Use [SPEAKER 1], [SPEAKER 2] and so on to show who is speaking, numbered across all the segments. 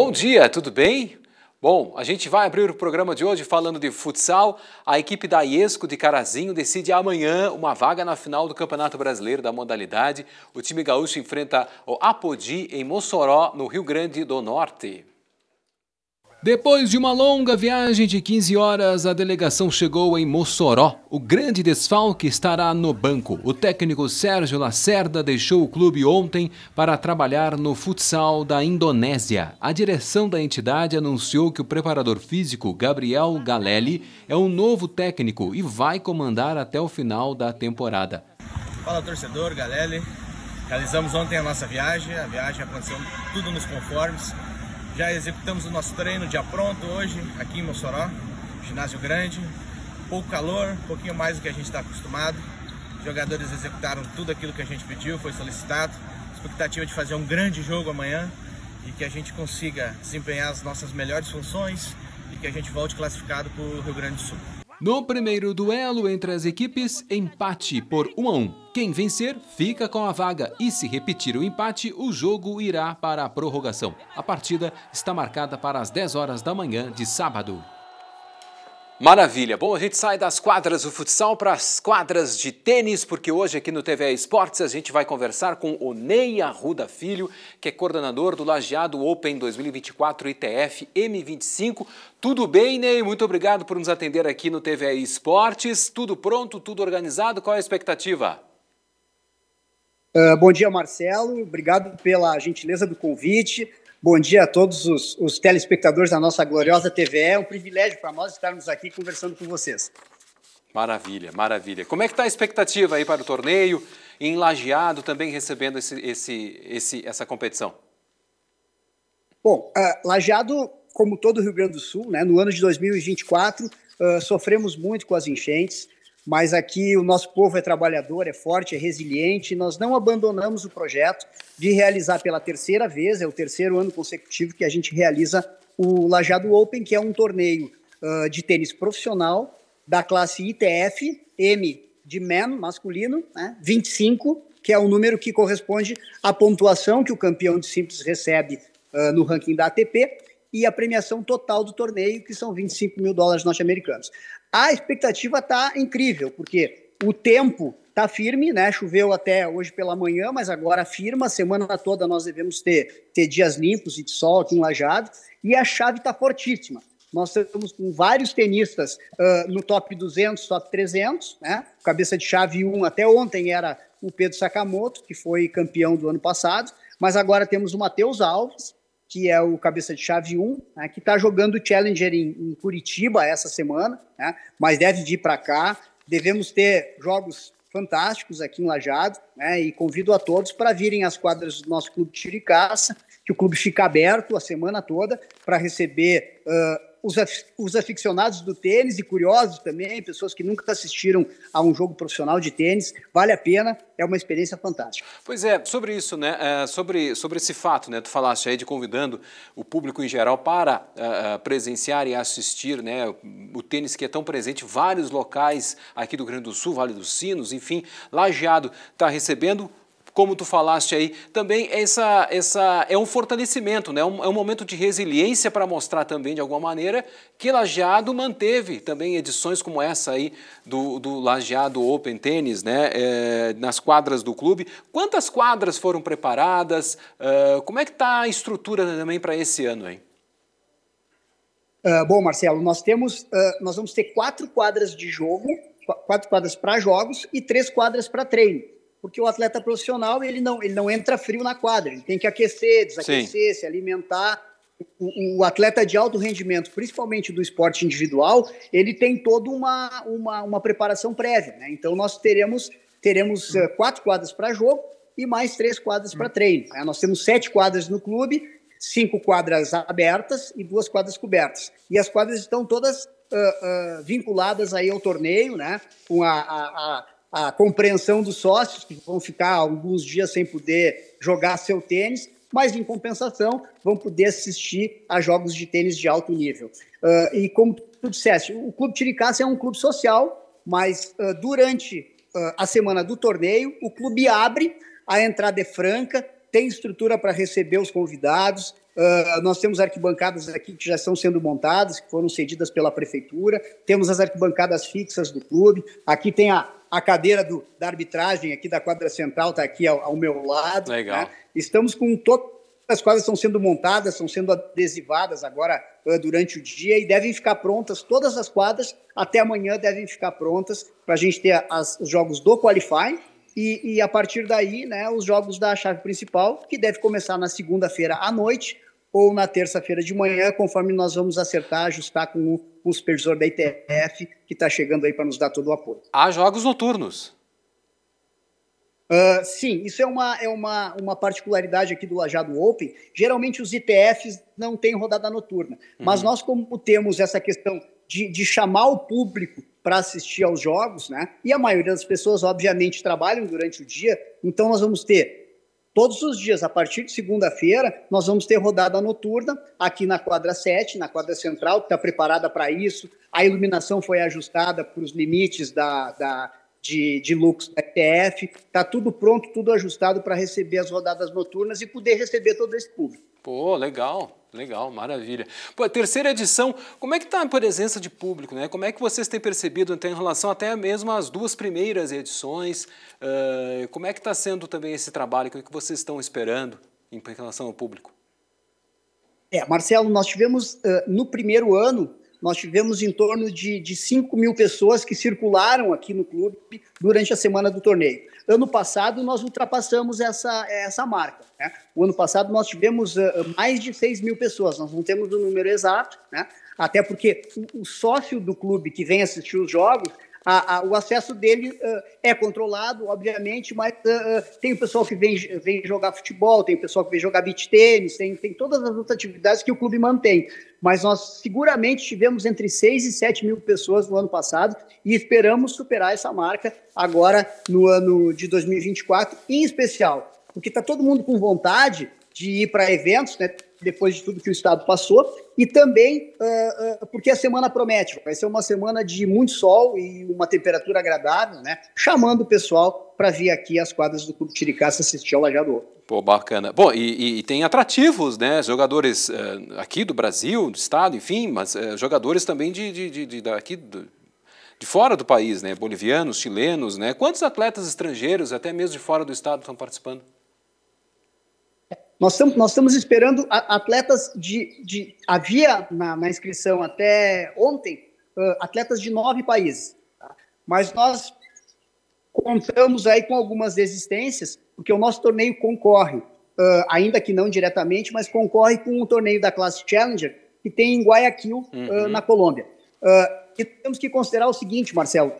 [SPEAKER 1] Bom dia, tudo bem? Bom, a gente vai abrir o programa de hoje falando de futsal. A equipe da IESCO de Carazinho decide amanhã uma vaga na final do Campeonato Brasileiro da modalidade. O time gaúcho enfrenta o Apodi em Mossoró, no Rio Grande do Norte. Depois de uma longa viagem de 15 horas, a delegação chegou em Mossoró. O grande desfalque estará no banco. O técnico Sérgio Lacerda deixou o clube ontem para trabalhar no futsal da Indonésia. A direção da entidade anunciou que o preparador físico Gabriel Galelli é o um novo técnico e vai comandar até o final da temporada. Fala torcedor, Galelli. Realizamos ontem a nossa viagem. A viagem aconteceu tudo nos conformes. Já executamos o nosso treino dia pronto hoje aqui em Mossoró, ginásio grande, pouco calor, um pouquinho mais do que a gente está acostumado. Os jogadores executaram tudo aquilo que a gente pediu, foi solicitado. Expectativa de fazer um grande jogo amanhã e que a gente consiga desempenhar as nossas melhores funções e que a gente volte classificado para o Rio Grande do Sul. No primeiro duelo entre as equipes, empate por 1 a 1. Quem vencer fica com a vaga e se repetir o empate, o jogo irá para a prorrogação. A partida está marcada para as 10 horas da manhã de sábado. Maravilha. Bom, a gente sai das quadras do futsal para as quadras de tênis, porque hoje aqui no TVA Esportes a gente vai conversar com o Ney Arruda Filho, que é coordenador do Lajeado Open 2024 ITF M25. Tudo bem, Ney? Muito obrigado por nos atender aqui no TVA Esportes. Tudo pronto, tudo organizado? Qual é a expectativa?
[SPEAKER 2] Uh, bom dia, Marcelo. Obrigado pela gentileza do convite. Bom dia a todos os, os telespectadores da nossa gloriosa TV. É um privilégio para nós estarmos aqui conversando com vocês.
[SPEAKER 1] Maravilha, maravilha. Como é que está a expectativa aí para o torneio? Em Lajeado também recebendo esse, esse, esse, essa competição?
[SPEAKER 2] Bom, uh, Lajeado, como todo o Rio Grande do Sul, né, no ano de 2024, uh, ah, sofremos muito com as enchentes mas aqui o nosso povo é trabalhador, é forte, é resiliente. Nós não abandonamos o projeto de realizar pela terceira vez, é o terceiro ano consecutivo que a gente realiza o Lajado Open, que é um torneio uh, de tênis profissional da classe ITF, M de men, masculino, né, 25, que é o número que corresponde à pontuação que o campeão de simples recebe uh, no ranking da ATP e a premiação total do torneio, que são 25 mil dólares norte-americanos. A expectativa está incrível, porque o tempo está firme, né? Choveu até hoje pela manhã, mas agora firma. A semana toda nós devemos ter, ter dias limpos e de sol aqui em Lajado. E a chave está fortíssima. Nós estamos com vários tenistas uh, no top 200, top 300, né? Cabeça de chave 1 até ontem era o Pedro Sakamoto, que foi campeão do ano passado, mas agora temos o Matheus Alves, que é o cabeça de chave 1, né, que está jogando o Challenger em, em, Curitiba essa semana, né, mas deve vir para cá. Devemos ter jogos fantásticos aqui em Lajado, né, e convido a todos para virem às quadras do nosso clube Tiricaça, que o clube fica aberto a semana toda para receber uh, os, os aficionados do tênis e curiosos também, pessoas que nunca assistiram a um jogo profissional de tênis, vale a pena, é uma experiência fantástica.
[SPEAKER 1] Pois é, sobre isso, né, é, sobre, sobre esse fato, né, tu falaste aí de convidando o público em geral para é, é, presenciar e assistir, né, o tênis que é tão presente, vários locais aqui do Rio Grande do Sul, Vale dos Sinos, enfim, Lajeado está recebendo como tu falaste aí, também essa, essa é um fortalecimento, né? É um, é um momento de resiliência para mostrar também, de alguma maneira, que Lajeado manteve também edições como essa aí do, do Lajeado Open Tennis, né? É, nas quadras do clube. Quantas quadras foram preparadas? Uh, como é que está a estrutura também para esse ano, hein?
[SPEAKER 2] Uh, bom, Marcelo, nós temos, uh, nós vamos ter quatro quadras de jogo, quatro quadras para jogos e três quadras para treino porque o atleta profissional ele não, ele não entra frio na quadra, ele tem que aquecer, desaquecer, Sim. se alimentar. O, o, atleta de alto rendimento, principalmente do esporte individual, ele tem toda uma, uma, uma preparação prévia. Né? Então nós teremos, teremos eh, quatro quadras para jogo e mais três quadras para treino. Né? Nós temos sete quadras no clube, cinco quadras abertas e duas quadras cobertas. E as quadras estão todas uh, uh, vinculadas aí ao torneio, né? Com a, a, a a compreensão dos sócios, que vão ficar alguns dias sem poder jogar seu tênis, mas em compensação vão poder assistir a jogos de tênis de alto nível. Uh, e como tu disseste, o Clube Tiricaça é um clube social, mas uh, durante uh, a semana do torneio, o clube abre a entrada é franca, tem estrutura para receber os convidados, ah, nós temos arquibancadas aqui que já estão sendo montadas, que foram cedidas pela prefeitura. Temos as arquibancadas fixas do clube. Aqui tem a, a cadeira do, da arbitragem aqui da quadra central, está aqui ao, ao, meu lado. Legal. Né? Estamos com todo, as quadras estão sendo montadas, estão sendo adesivadas agora ah, durante o dia e devem ficar prontas, todas as quadras até amanhã devem ficar prontas para a gente ter as, os jogos do Qualify e, e, a partir daí né, os jogos da chave principal, que deve começar na segunda-feira à noite, ou na terça-feira de manhã, conforme nós vamos acertar, ajustar com o, com o supervisor da ITF, que está chegando aí para nos dar todo o apoio. Há jogos noturnos. Uh, sim, isso é, uma, é uma, uma particularidade aqui do Lajado Open. Geralmente os ITFs não têm rodada noturna, uhum. mas nós, como temos essa questão de, de chamar o público para assistir aos jogos, né? E a maioria das pessoas, obviamente, trabalham durante o dia, então nós vamos ter Todos os dias, a partir de segunda-feira, nós vamos ter rodada noturna aqui na quadra 7, na quadra central, que está preparada para isso. A iluminação foi ajustada para os limites da, da, de, de lux da ETF. Está tudo pronto, tudo ajustado para receber as rodadas noturnas e poder receber todo esse público.
[SPEAKER 1] Pô, legal, legal, maravilha. Pô, a terceira edição, como é que está a presença de público, né? Como é que vocês têm percebido até em relação até mesmo às duas primeiras edições? Uh, como é que está sendo também esse trabalho? O é que vocês estão esperando em relação ao público?
[SPEAKER 2] É, Marcelo, nós tivemos, uh, no primeiro ano, nós tivemos em torno de, de 5 mil pessoas que circularam aqui no clube durante a semana do torneio. Ano passado, nós ultrapassamos essa, essa marca. Né? O ano passado, nós tivemos uh, mais de 6 mil pessoas. Nós não temos o número exato, né? até porque o, o sócio do clube que vem assistir os jogos a, a, o acesso dele uh, é controlado, obviamente, mas uh, tem o pessoal que vem, vem jogar futebol, tem o pessoal que vem jogar beach tênis, tem, tem todas as outras atividades que o clube mantém. Mas nós seguramente tivemos entre 6 e 7 mil pessoas no ano passado e esperamos superar essa marca agora no ano de 2024, em especial, porque está todo mundo com vontade de ir para eventos, né? depois de tudo que o Estado passou, e também uh, uh, porque a semana promete, vai ser uma semana de muito sol e uma temperatura agradável, né? Chamando o pessoal para vir aqui às quadras do Clube Tiricaça assistir ao
[SPEAKER 1] Lajado Pô, bacana. Bom, e, e, tem atrativos, né? Jogadores uh, aqui do Brasil, do Estado, enfim, mas eh, jogadores também de, de, de, de daqui do, de fora do país, né? Bolivianos, chilenos, né? Quantos atletas estrangeiros, até mesmo de fora do Estado, estão participando?
[SPEAKER 2] Nós estamos, nós estamos esperando atletas de. de havia na, na inscrição até ontem uh, atletas de nove países. Tá? Mas nós contamos aí com algumas desistências, porque o nosso torneio concorre, uh, ainda que não diretamente, mas concorre com o um torneio da classe Challenger, que tem em Guayaquil, uhum. uh, na Colômbia. e temos que considerar o seguinte, Marcelo: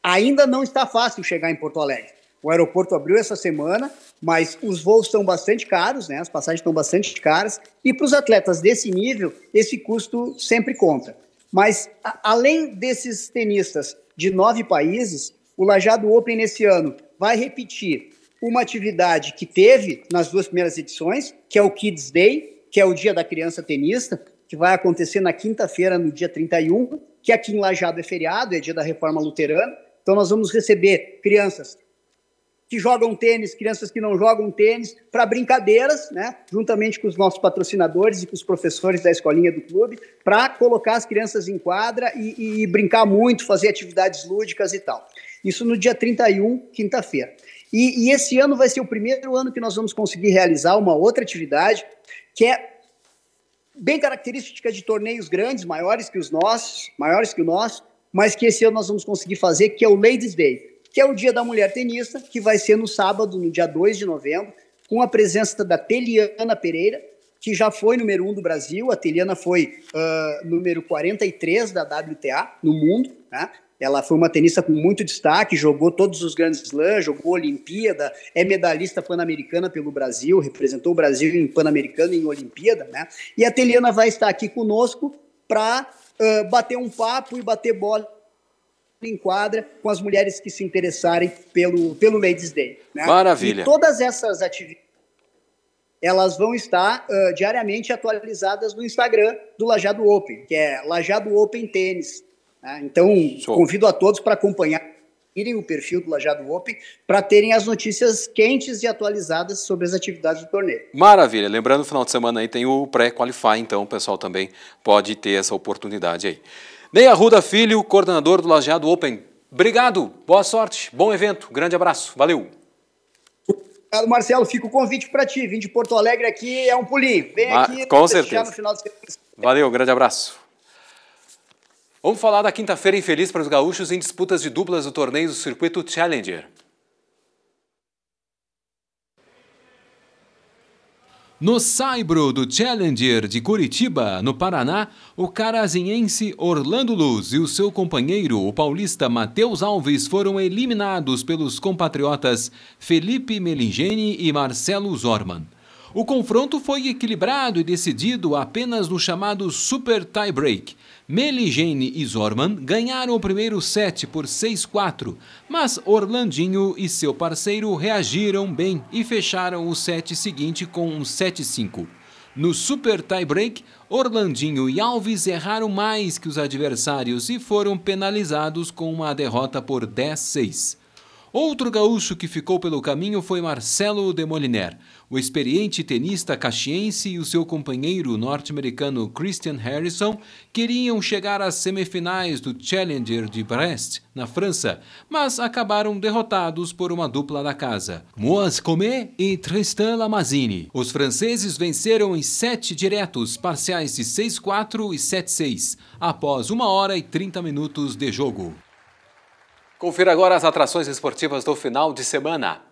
[SPEAKER 2] ainda não está fácil chegar em Porto Alegre. O aeroporto abriu essa semana, mas os voos estão bastante caros, né? As passagens estão bastante caras e para os atletas desse nível, esse custo sempre conta. Mas a, além desses tenistas de nove países, o Lajado Open nesse ano vai repetir uma atividade que teve nas duas primeiras edições, que é o Kids Day, que é o Dia da Criança Tenista, que vai acontecer na quinta-feira, no dia 31, que aqui em Lajado é feriado, é dia da reforma luterana. Então nós vamos receber crianças que jogam tênis, crianças que não jogam tênis, para brincadeiras, né, juntamente com os nossos patrocinadores e com os professores da escolinha do clube, para colocar as crianças em quadra e, e, brincar muito, fazer atividades lúdicas e tal. Isso no dia 31, quinta-feira. E, e esse ano vai ser o primeiro ano que nós vamos conseguir realizar uma outra atividade, que é bem característica de torneios grandes, maiores que os nossos, maiores que o nosso, mas que esse ano nós vamos conseguir fazer, que é o Ladies Day que é o Dia da Mulher Tenista, que vai ser no sábado, no dia 2 de novembro, com a presença da Teliana Pereira, que já foi número 1 um do Brasil. A Teliana foi uh, número 43 da WTA no mundo. Né? Ela foi uma tenista com muito destaque, jogou todos os grandes slams, jogou Olimpíada, é medalhista pan-americana pelo Brasil, representou o Brasil em pan-americano e em Olimpíada. Né? E a Teliana vai estar aqui conosco para uh, ah, bater um papo e bater bola enquadra com as mulheres que se interessarem pelo, pelo Ladies Day. Né? Maravilha. E todas essas atividades elas vão estar uh, diariamente atualizadas no Instagram do Lajado Open, que é Lajado Open Tênis. Né? Então, Show. convido a todos para acompanhar irem o perfil do Lajado Open para terem as notícias quentes e atualizadas sobre as atividades do torneio.
[SPEAKER 1] Maravilha. Lembrando, no final de semana aí tem o pré-qualify, então o pessoal também pode ter essa oportunidade aí. Ney Arruda Filho, coordenador do Lajeado Open. Obrigado, boa sorte, bom evento, grande abraço, valeu.
[SPEAKER 2] Obrigado, Marcelo. Fica o convite para ti. Vim de Porto Alegre aqui, é um pulinho. Vem Mas, aqui com certeza. no final do
[SPEAKER 1] Valeu, grande abraço. Vamos falar da quinta-feira infeliz para os gaúchos em disputas de duplas do torneio do Circuito Challenger. No Saibro do Challenger de Curitiba, no Paraná, o carazinhense Orlando Luz e o seu companheiro, o paulista Matheus Alves, foram eliminados pelos compatriotas Felipe Meligeni e Marcelo Zorman. O confronto foi equilibrado e decidido apenas no chamado Super Tie Break. Meligene e Zorman ganharam o primeiro set por 6-4, mas Orlandinho e seu parceiro reagiram bem e fecharam o set seguinte com um 7-5. No super tie-break, Orlandinho e Alves erraram mais que os adversários e foram penalizados com uma derrota por 10-6. Outro gaúcho que ficou pelo caminho foi Marcelo de Moliner. O experiente tenista caxiense e o seu companheiro norte-americano Christian Harrison queriam chegar às semifinais do Challenger de Brest, na França, mas acabaram derrotados por uma dupla da casa, Moas Comé e Tristan Lamazine. Os franceses venceram em sete diretos, parciais de 6-4 e 7-6, após uma hora e 30 minutos de jogo. Confira agora as atrações esportivas do final de semana.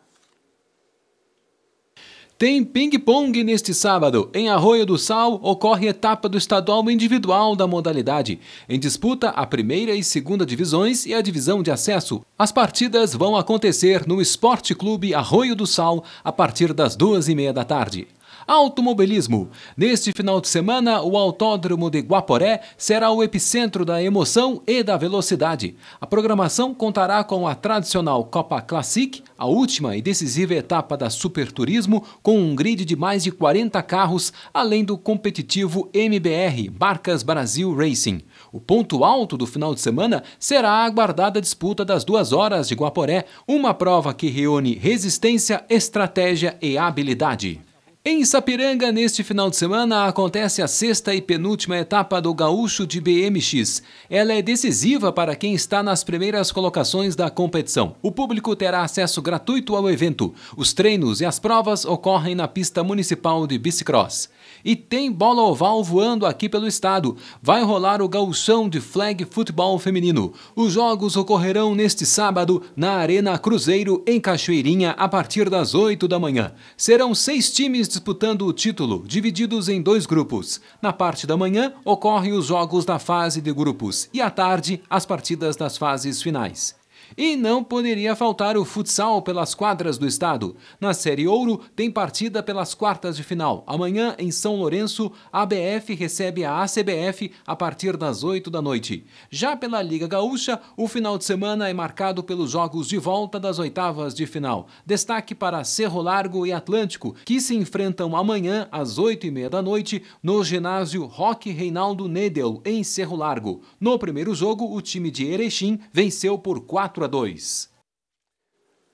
[SPEAKER 1] Tem ping-pong neste sábado. Em Arroio do Sal, ocorre etapa do estadual individual da modalidade. Em disputa, a primeira e segunda divisões e a divisão de acesso. As partidas vão acontecer no Esporte Clube Arroio do Sal a partir das duas e meia da tarde. Automobilismo. Neste final de semana, o Autódromo de Guaporé será o epicentro da emoção e da velocidade. A programação contará com a tradicional Copa Classic, a última e decisiva etapa da Super Turismo, com um grid de mais de 40 carros, além do competitivo MBR, Barcas Brasil Racing. O ponto alto do final de semana será a aguardada disputa das duas horas de Guaporé, uma prova que reúne resistência, estratégia e habilidade. Em Sapiranga, neste final de semana, acontece a sexta e penúltima etapa do Gaúcho de BMX. Ela é decisiva para quem está nas primeiras colocações da competição. O público terá acesso gratuito ao evento. Os treinos e as provas ocorrem na pista municipal de bicicross. E tem bola oval voando aqui pelo estado. Vai rolar o galchão de flag futebol feminino. Os jogos ocorrerão neste sábado na Arena Cruzeiro, em Cachoeirinha, a partir das 8 da manhã. Serão seis times disputando o título, divididos em dois grupos. Na parte da manhã, ocorrem os jogos da fase de grupos e à tarde, as partidas das fases finais. E não poderia faltar o futsal pelas quadras do estado. Na Série Ouro, tem partida pelas quartas de final. Amanhã, em São Lourenço, a ABF recebe a ACBF a partir das 8 da noite. Já pela Liga Gaúcha, o final de semana é marcado pelos jogos de volta das oitavas de final. Destaque para Cerro Largo e Atlântico, que se enfrentam amanhã às 8 e meia da noite no ginásio Roque Reinaldo Nedel, em Cerro Largo. No primeiro jogo, o time de Erechim venceu por 4 4 a 2.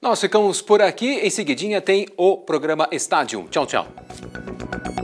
[SPEAKER 1] Nós ficamos por aqui, em seguidinha tem o programa Estádio. Tchau, tchau.